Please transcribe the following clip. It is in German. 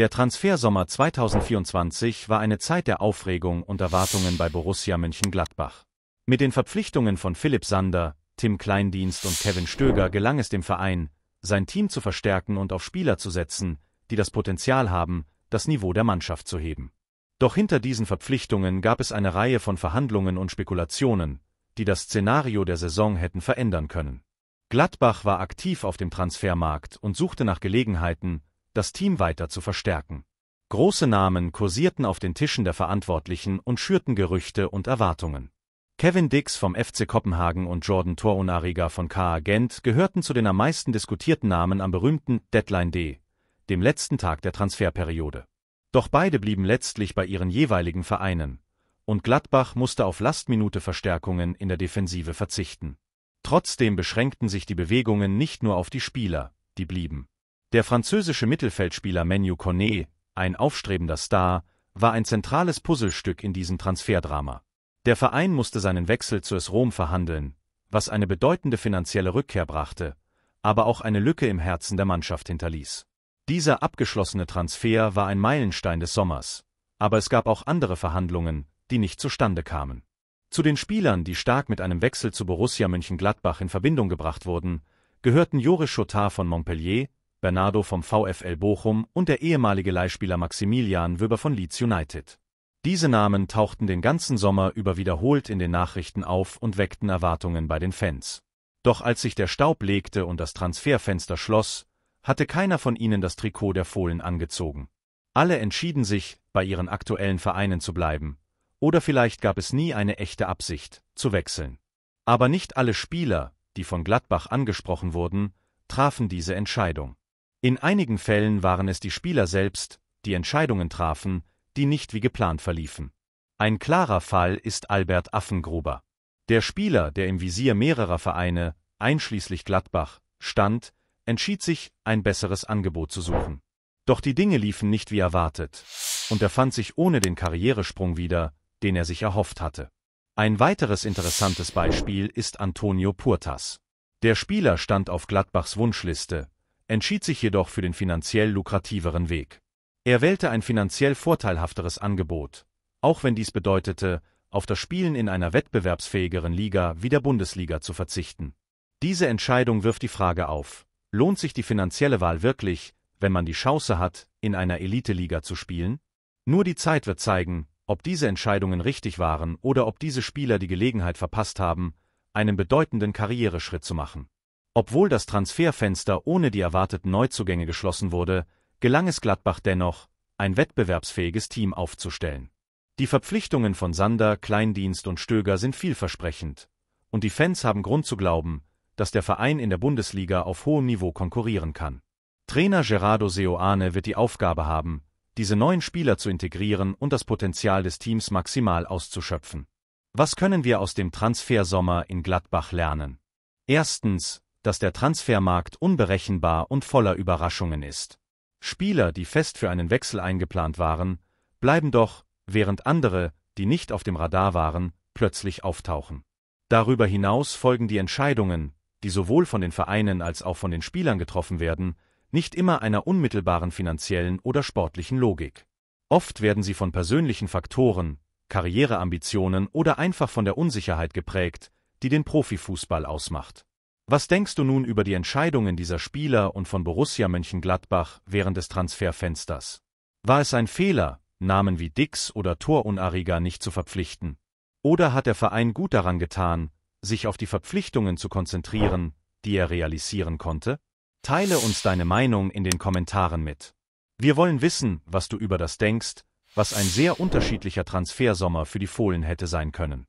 Der Transfersommer 2024 war eine Zeit der Aufregung und Erwartungen bei Borussia Mönchengladbach. Mit den Verpflichtungen von Philipp Sander, Tim Kleindienst und Kevin Stöger gelang es dem Verein, sein Team zu verstärken und auf Spieler zu setzen, die das Potenzial haben, das Niveau der Mannschaft zu heben. Doch hinter diesen Verpflichtungen gab es eine Reihe von Verhandlungen und Spekulationen, die das Szenario der Saison hätten verändern können. Gladbach war aktiv auf dem Transfermarkt und suchte nach Gelegenheiten, das Team weiter zu verstärken. Große Namen kursierten auf den Tischen der Verantwortlichen und schürten Gerüchte und Erwartungen. Kevin Dix vom FC Kopenhagen und Jordan Torunariga von KA Gent gehörten zu den am meisten diskutierten Namen am berühmten Deadline D, dem letzten Tag der Transferperiode. Doch beide blieben letztlich bei ihren jeweiligen Vereinen, und Gladbach musste auf Lastminute Verstärkungen in der Defensive verzichten. Trotzdem beschränkten sich die Bewegungen nicht nur auf die Spieler, die blieben, der französische Mittelfeldspieler Menu Cornet, ein aufstrebender Star, war ein zentrales Puzzlestück in diesem Transferdrama. Der Verein musste seinen Wechsel zu es Rom verhandeln, was eine bedeutende finanzielle Rückkehr brachte, aber auch eine Lücke im Herzen der Mannschaft hinterließ. Dieser abgeschlossene Transfer war ein Meilenstein des Sommers, aber es gab auch andere Verhandlungen, die nicht zustande kamen. Zu den Spielern, die stark mit einem Wechsel zu Borussia Mönchengladbach in Verbindung gebracht wurden, gehörten Joris Schotar von Montpellier, Bernardo vom VfL Bochum und der ehemalige Leihspieler Maximilian Wöber von Leeds United. Diese Namen tauchten den ganzen Sommer über wiederholt in den Nachrichten auf und weckten Erwartungen bei den Fans. Doch als sich der Staub legte und das Transferfenster schloss, hatte keiner von ihnen das Trikot der Fohlen angezogen. Alle entschieden sich, bei ihren aktuellen Vereinen zu bleiben. Oder vielleicht gab es nie eine echte Absicht, zu wechseln. Aber nicht alle Spieler, die von Gladbach angesprochen wurden, trafen diese Entscheidung. In einigen Fällen waren es die Spieler selbst, die Entscheidungen trafen, die nicht wie geplant verliefen. Ein klarer Fall ist Albert Affengruber. Der Spieler, der im Visier mehrerer Vereine, einschließlich Gladbach, stand, entschied sich, ein besseres Angebot zu suchen. Doch die Dinge liefen nicht wie erwartet, und er fand sich ohne den Karrieresprung wieder, den er sich erhofft hatte. Ein weiteres interessantes Beispiel ist Antonio Purtas. Der Spieler stand auf Gladbachs Wunschliste, entschied sich jedoch für den finanziell lukrativeren Weg. Er wählte ein finanziell vorteilhafteres Angebot, auch wenn dies bedeutete, auf das Spielen in einer wettbewerbsfähigeren Liga wie der Bundesliga zu verzichten. Diese Entscheidung wirft die Frage auf, lohnt sich die finanzielle Wahl wirklich, wenn man die Chance hat, in einer Elite-Liga zu spielen? Nur die Zeit wird zeigen, ob diese Entscheidungen richtig waren oder ob diese Spieler die Gelegenheit verpasst haben, einen bedeutenden Karriereschritt zu machen. Obwohl das Transferfenster ohne die erwarteten Neuzugänge geschlossen wurde, gelang es Gladbach dennoch, ein wettbewerbsfähiges Team aufzustellen. Die Verpflichtungen von Sander, Kleindienst und Stöger sind vielversprechend. Und die Fans haben Grund zu glauben, dass der Verein in der Bundesliga auf hohem Niveau konkurrieren kann. Trainer Gerardo Seoane wird die Aufgabe haben, diese neuen Spieler zu integrieren und das Potenzial des Teams maximal auszuschöpfen. Was können wir aus dem Transfersommer in Gladbach lernen? Erstens, dass der Transfermarkt unberechenbar und voller Überraschungen ist. Spieler, die fest für einen Wechsel eingeplant waren, bleiben doch, während andere, die nicht auf dem Radar waren, plötzlich auftauchen. Darüber hinaus folgen die Entscheidungen, die sowohl von den Vereinen als auch von den Spielern getroffen werden, nicht immer einer unmittelbaren finanziellen oder sportlichen Logik. Oft werden sie von persönlichen Faktoren, Karriereambitionen oder einfach von der Unsicherheit geprägt, die den Profifußball ausmacht. Was denkst du nun über die Entscheidungen dieser Spieler und von Borussia Mönchengladbach während des Transferfensters? War es ein Fehler, Namen wie Dix oder Torunariga nicht zu verpflichten? Oder hat der Verein gut daran getan, sich auf die Verpflichtungen zu konzentrieren, die er realisieren konnte? Teile uns deine Meinung in den Kommentaren mit. Wir wollen wissen, was du über das denkst, was ein sehr unterschiedlicher Transfersommer für die Fohlen hätte sein können.